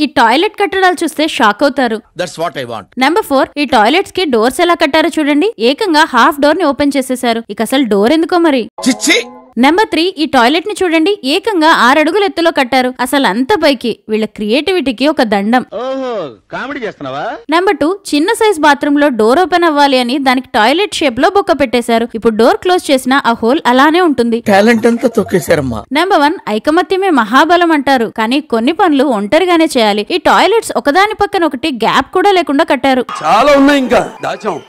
ఈ టాయిలెట్ కట్టడాలు చూస్తే షాక్ అవుతారు నెంబర్ ఫోర్ ఈ టాయిలెట్స్ కి డోర్స్ ఎలా కట్టారో చూడండి ఏకంగా హాఫ్ డోర్ ని ఓపెన్ చేసేసారు ఇక అసలు డోర్ ఎందుకో మరి నెంబర్ త్రీ ఈ టాయిలెట్ ని చూడండి ఏకంగా ఆరు ఎత్తులో కట్టారు అసలు అంత పైకి వీళ్ళ క్రియేటివిటీకి ఒక దండం కామెడీ చేస్తున్నావా నెంబర్ టూ చిన్న సైజ్ బాత్రూమ్ లో డోర్ ఓపెన్ అవ్వాలి అని దానికి టాయిలెట్ షేప్ లో బొక్క పెట్టేశారు ఇప్పుడు డోర్ క్లోజ్ చేసిన ఆ హోల్ అలానే ఉంటుంది టాలెంట్ అంతా తొక్కేశారమ్మా నెంబర్ వన్ ఐకమత్యమే మహాబలం అంటారు కానీ కొన్ని పనులు ఒంటరిగానే చేయాలి ఈ టాయిలెట్స్ ఒకదాని పక్కన ఒకటి గ్యాప్ కూడా లేకుండా కట్టారు చాలా ఉన్నాయి ఇంకా దాచాం